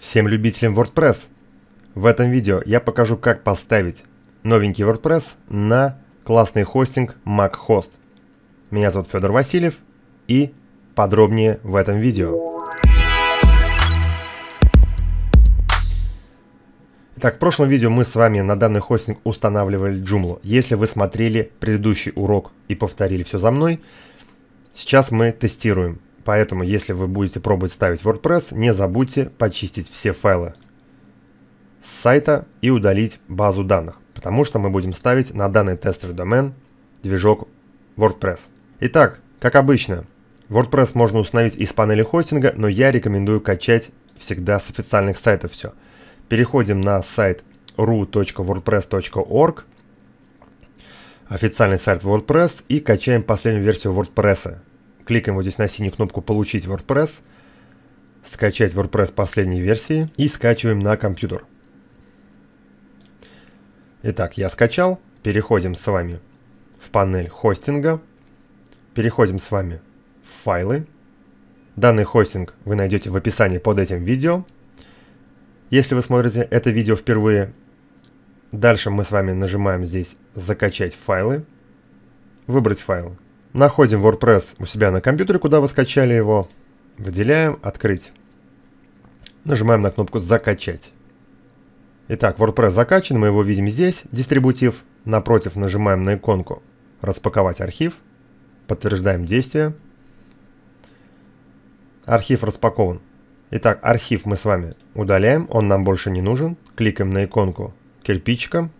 Всем любителям WordPress! В этом видео я покажу, как поставить новенький WordPress на классный хостинг MacHost. Меня зовут Федор Васильев и подробнее в этом видео. Итак, в прошлом видео мы с вами на данный хостинг устанавливали Joomla. Если вы смотрели предыдущий урок и повторили все за мной, сейчас мы тестируем Поэтому, если вы будете пробовать ставить WordPress, не забудьте почистить все файлы с сайта и удалить базу данных, потому что мы будем ставить на данный тестовый домен движок WordPress. Итак, как обычно, WordPress можно установить из панели хостинга, но я рекомендую качать всегда с официальных сайтов все. Переходим на сайт ru.wordpress.org, официальный сайт WordPress и качаем последнюю версию WordPress. Кликаем вот здесь на синюю кнопку «Получить WordPress», скачать WordPress последней версии и скачиваем на компьютер. Итак, я скачал. Переходим с вами в панель хостинга. Переходим с вами в файлы. Данный хостинг вы найдете в описании под этим видео. Если вы смотрите это видео впервые, дальше мы с вами нажимаем здесь «Закачать файлы», «Выбрать файлы». Находим WordPress у себя на компьютере, куда вы скачали его. Выделяем «Открыть». Нажимаем на кнопку «Закачать». Итак, WordPress закачан, мы его видим здесь, дистрибутив. Напротив нажимаем на иконку «Распаковать архив». Подтверждаем действие. Архив распакован. Итак, архив мы с вами удаляем, он нам больше не нужен. Кликаем на иконку кирпичиком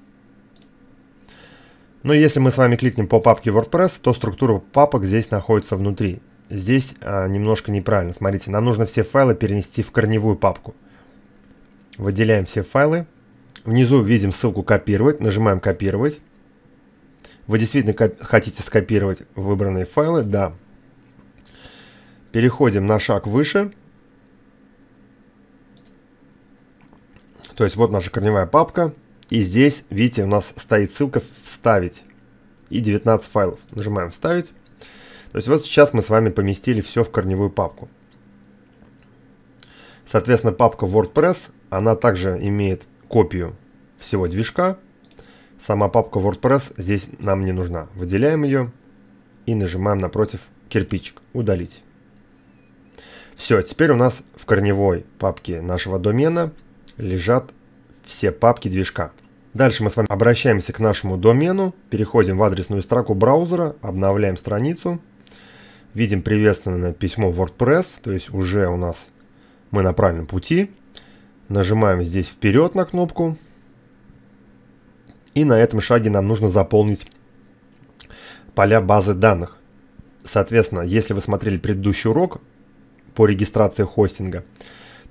но ну, если мы с вами кликнем по папке WordPress, то структура папок здесь находится внутри. Здесь а, немножко неправильно. Смотрите, нам нужно все файлы перенести в корневую папку. Выделяем все файлы. Внизу видим ссылку «Копировать». Нажимаем «Копировать». Вы действительно хотите скопировать выбранные файлы? Да. Переходим на шаг выше. То есть вот наша корневая папка. И здесь, видите, у нас стоит ссылка «Вставить» и 19 файлов. Нажимаем «Вставить». То есть вот сейчас мы с вами поместили все в корневую папку. Соответственно, папка WordPress, она также имеет копию всего движка. Сама папка WordPress здесь нам не нужна. Выделяем ее и нажимаем напротив кирпичик «Удалить». Все, теперь у нас в корневой папке нашего домена лежат все папки движка. Дальше мы с вами обращаемся к нашему домену, переходим в адресную строку браузера, обновляем страницу, видим приветственное письмо WordPress, то есть уже у нас мы на правильном пути. Нажимаем здесь вперед на кнопку. И на этом шаге нам нужно заполнить поля базы данных. Соответственно, если вы смотрели предыдущий урок по регистрации хостинга,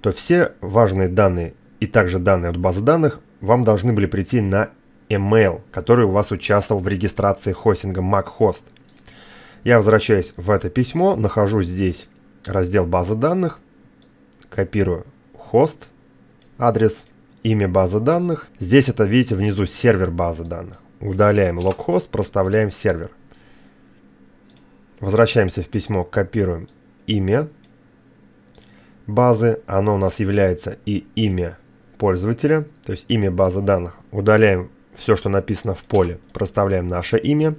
то все важные данные и также данные от баз данных вам должны были прийти на email, который у вас участвовал в регистрации хостинга MacHost. Я возвращаюсь в это письмо, нахожу здесь раздел базы данных, копирую хост, адрес, имя базы данных. Здесь это, видите, внизу сервер базы данных. Удаляем localhost, проставляем сервер. Возвращаемся в письмо, копируем имя базы. Оно у нас является и имя пользователя, то есть имя базы данных, удаляем все, что написано в поле, проставляем наше имя.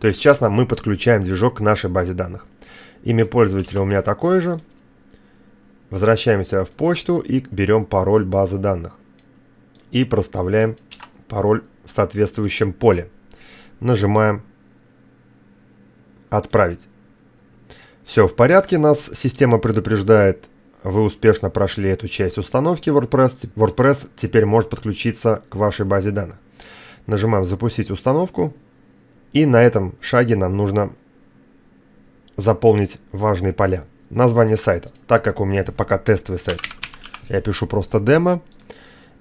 То есть сейчас нам мы подключаем движок к нашей базе данных. Имя пользователя у меня такое же. Возвращаемся в почту и берем пароль базы данных. И проставляем пароль в соответствующем поле. Нажимаем «Отправить». Все в порядке, нас система предупреждает вы успешно прошли эту часть установки WordPress, WordPress теперь может подключиться к вашей базе данных. Нажимаем «Запустить установку», и на этом шаге нам нужно заполнить важные поля. Название сайта, так как у меня это пока тестовый сайт. Я пишу просто демо,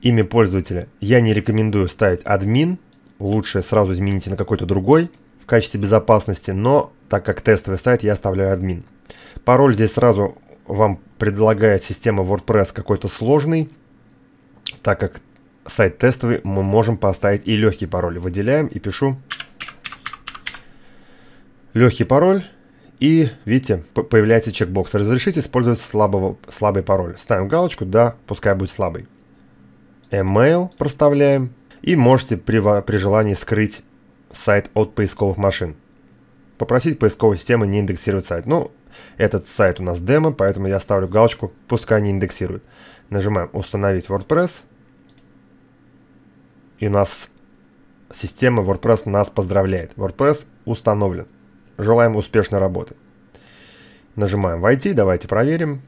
имя пользователя. Я не рекомендую ставить админ, лучше сразу измените на какой-то другой в качестве безопасности, но так как тестовый сайт, я оставляю админ. Пароль здесь сразу вам предлагает система WordPress какой-то сложный, так как сайт тестовый, мы можем поставить и легкий пароль. Выделяем и пишу легкий пароль. И, видите, появляется чекбокс. Разрешить использовать слабого, слабый пароль. Ставим галочку, да, пускай будет слабый. Email проставляем. И можете при, при желании скрыть сайт от поисковых машин попросить поисковой системы не индексировать сайт. Ну, этот сайт у нас демо, поэтому я ставлю галочку «Пускай не индексирует». Нажимаем «Установить WordPress». И у нас система WordPress нас поздравляет. WordPress установлен. Желаем успешной работы. Нажимаем «Войти», давайте проверим.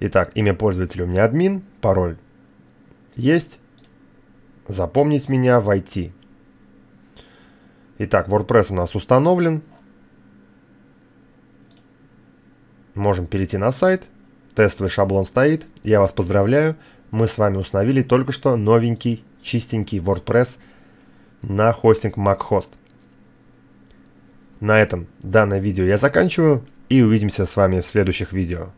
Итак, имя пользователя у меня админ, пароль есть. Запомнить меня, войти. Итак, WordPress у нас установлен. Можем перейти на сайт. Тестовый шаблон стоит. Я вас поздравляю. Мы с вами установили только что новенький, чистенький WordPress на хостинг MacHost. На этом данное видео я заканчиваю и увидимся с вами в следующих видео.